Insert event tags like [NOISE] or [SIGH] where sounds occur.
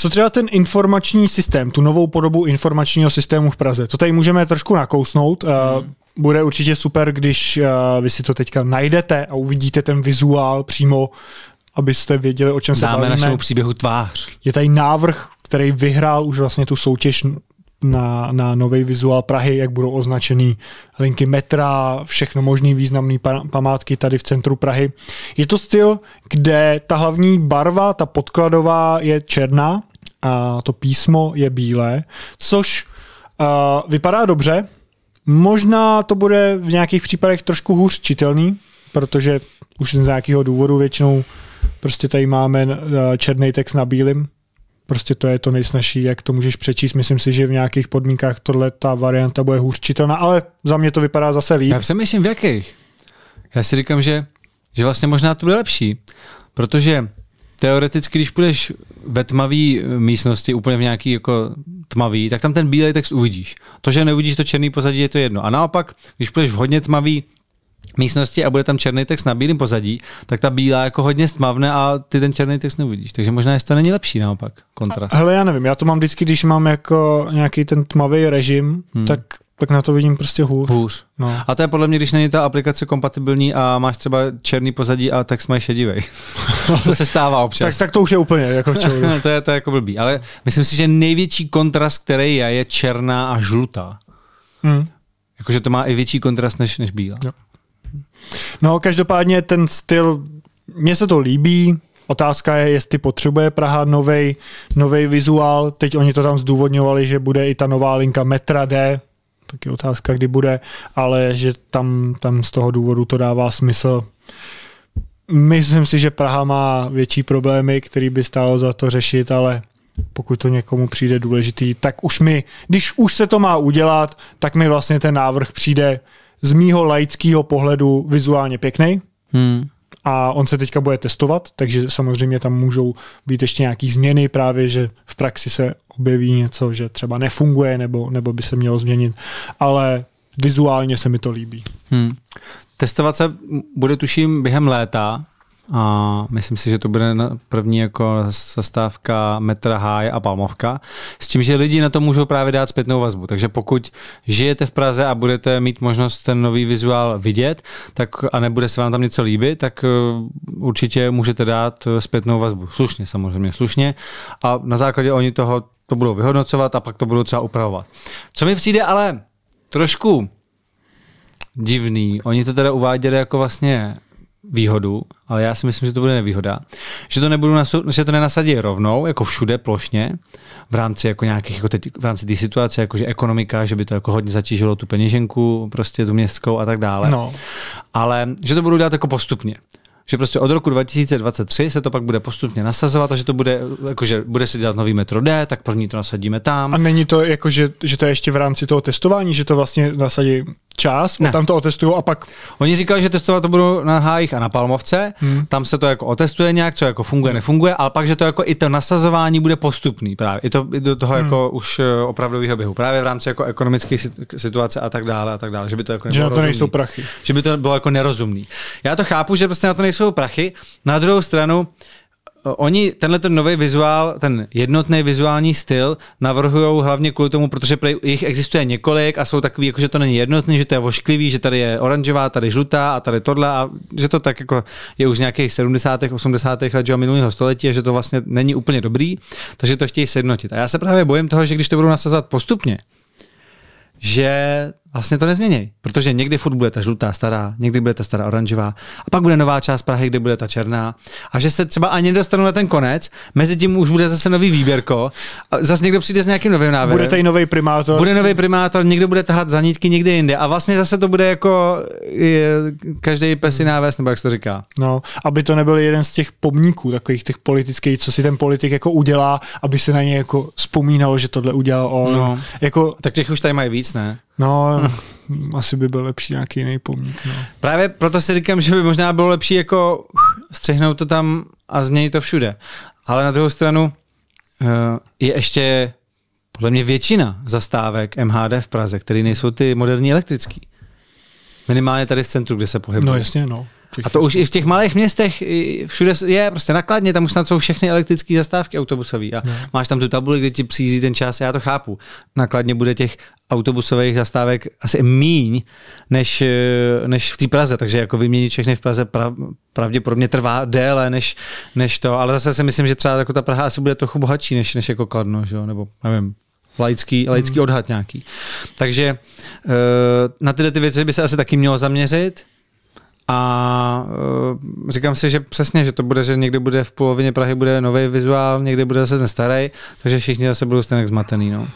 Co třeba ten informační systém, tu novou podobu informačního systému v Praze? To tady můžeme trošku nakousnout. Eh, hmm. Bude určitě super, když eh, vy si to teďka najdete a uvidíte ten vizuál přímo, abyste věděli, o čem Dáme se bavíme. Dáme našemu příběhu tvář. Je tady návrh, který vyhrál už vlastně tu soutěž na, na nový vizuál Prahy, jak budou označený linky metra, všechno možný významné památky tady v centru Prahy. Je to styl, kde ta hlavní barva, ta podkladová je černá, a to písmo je bílé, což uh, vypadá dobře. Možná to bude v nějakých případech trošku hůř čitelný, protože už z nějakého důvodu většinou prostě tady máme e, černý text na bílém. Prostě to je to nejsnažší, jak to můžeš přečíst. Myslím si, že v nějakých podmínkách tohle ta varianta bude hůř čitelná, ale za mě to vypadá zase líp. Já přemýšlím v jakých. Já si říkám, že, že vlastně možná to bude lepší, protože teoreticky, když půjdeš ve tmavé eh, místnosti, úplně v nějaký jako tmavý, tak tam ten bílý text uvidíš. To, že neuvidíš to černý pozadí, je to jedno. A naopak, když půjdeš v hodně tmavý místnosti a bude tam černý text na bílém pozadí, tak ta bílá jako hodně stmavne a ty ten černý text neuvidíš. Takže možná jestli to není lepší naopak, kontrast. Hele, já nevím, já to mám vždycky, když mám jako nějaký ten tmavý režim, hmm. tak tak na to vidím prostě hůř. hůř. No. A to je podle mě, když není ta aplikace kompatibilní a máš třeba černý pozadí a text máš šedivý. [LAUGHS] [LAUGHS] to se stává občas. tak, tak to už je úplně jako [LAUGHS] to je to je jako blbý, ale myslím si, že největší kontrast, který je, je černá a žlutá. Hmm. Jakože to má i větší kontrast než, než bílá. Jo. No, každopádně ten styl, mně se to líbí, Otázka je, jestli potřebuje Praha novej, novej vizuál. Teď oni to tam zdůvodňovali, že bude i ta nová linka metra D, tak je otázka, kdy bude, ale že tam, tam z toho důvodu to dává smysl. Myslím si, že Praha má větší problémy, který by stálo za to řešit, ale pokud to někomu přijde důležitý, tak už mi, když už se to má udělat, tak mi vlastně ten návrh přijde z mýho laického pohledu vizuálně pěkný. Hmm. A on se teďka bude testovat, takže samozřejmě tam můžou být ještě nějaký změny právě, že v praxi se objeví něco, že třeba nefunguje nebo, nebo by se mělo změnit, ale vizuálně se mi to líbí. Hmm. Testovat se bude tuším během léta. A myslím si, že to bude první jako zastávka metra High a Palmovka. S tím, že lidi na to můžou právě dát zpětnou vazbu. Takže pokud žijete v Praze a budete mít možnost ten nový vizuál vidět, tak a nebude se vám tam něco líbit, tak eh, určitě můžete dát eh, zpětnou vazbu. Slušně samozřejmě, slušně. A na základě oni toho to budou vyhodnocovat a pak to budou třeba upravovat. Co mi přijde ale trošku divný. Oni to teda uváděli jako vlastně výhodu, ale já si myslím, že to bude nevýhoda. Že to, nebudu nasu- že to nenasadí rovnou, jako všude plošně, v rámci jako nějakých, jako teď, v rámci té situace, jako že ekonomika, že by to jako hodně zatížilo tu peněženku, prostě tu městskou a tak dále. No. Ale že to budou dělat jako postupně že prostě od roku 2023 se to pak bude postupně nasazovat a že to bude, jakože bude se dělat nový metro D, tak první to nasadíme tam. A není to jako, že, že to je ještě v rámci toho testování, že to vlastně nasadí čas, ne. tam to otestují a pak... Oni říkali, že testovat to budou na hájích a na palmovce, hmm. tam se to jako otestuje nějak, co jako funguje, nefunguje, ale pak, že to jako i to nasazování bude postupný právě, i, to, i do toho hmm. jako už e, opravdového běhu, právě v rámci jako ekonomické situace a tak dále a tak dále, že by to jako že na to nejsou prachy. Že by to bylo jako nerozumný. Já to chápu, že prostě na to nejsou prachy, na druhou stranu Eh, oni tenhle ten nový vizuál, ten jednotný vizuální styl navrhují hlavně kvůli tomu, protože jich existuje několik a jsou takový, jako že to není jednotný, že to je vošklivý, že tady je oranžová, tady žlutá a tady tohle a že to tak jako je už nějakých 70. 80. let že minulého století a že to vlastně není úplně dobrý, takže to chtějí sjednotit. A já se právě bojím toho, že když to budou nasazovat postupně, že vlastně to nezmění, protože někdy furt bude ta žlutá stará, někdy bude ta stará oranžová a pak bude nová část Prahy, kde bude ta černá a že se třeba ani nedostanu na ten konec, mezi tím už bude zase nový výběrko, a zase někdo přijde s nějakým novým návrhem. Bude tady nový primátor. Bude nový primátor, někdo bude tahat za nítky někde jinde a vlastně zase to bude jako každý pes jiná hmm. nebo jak se to říká. No, aby to nebyl jeden z těch pomníků, takových těch politických, co si ten politik jako udělá, aby se na ně jako vzpomínalo, že tohle udělal on. No. Jako... Tak těch už tady mají víc, ne? No, [LAUGHS] asi by byl lepší nějaký jiný pomník. No. Právě proto si říkám, že by možná bylo lepší jako střehnout to tam a změnit to všude. Ale na druhou stranu eh, je ještě podle mě většina zastávek MHD v Praze, které nejsou ty moderní elektrický. Minimálně tady v centru, kde se pohybují. No jasně, no. A to už i v těch malých městech všude je prostě nakladně, tam už snad jsou všechny elektrické zastávky autobusové. A no. máš tam tu tabuli, kde ti přijíždí ten čas, já to chápu. Nakladně bude těch autobusových zastávek asi míň než, než v té Praze, takže jako vyměnit všechny v Praze pra, pravděpodobně trvá déle než, než to, ale zase si myslím, že třeba jako ta Praha asi bude trochu bohatší než, než jako Kladno, že nebo nevím, laický, hmm. laický hmm. odhad nějaký. Takže eh, na tyhle ty věci by se asi taky mělo zaměřit a uh, říkám si, že přesně, že to bude, že někdy bude v polovině Prahy bude nový vizuál, někdy bude zase ten starý, takže všichni zase budou stejně zmatený. No.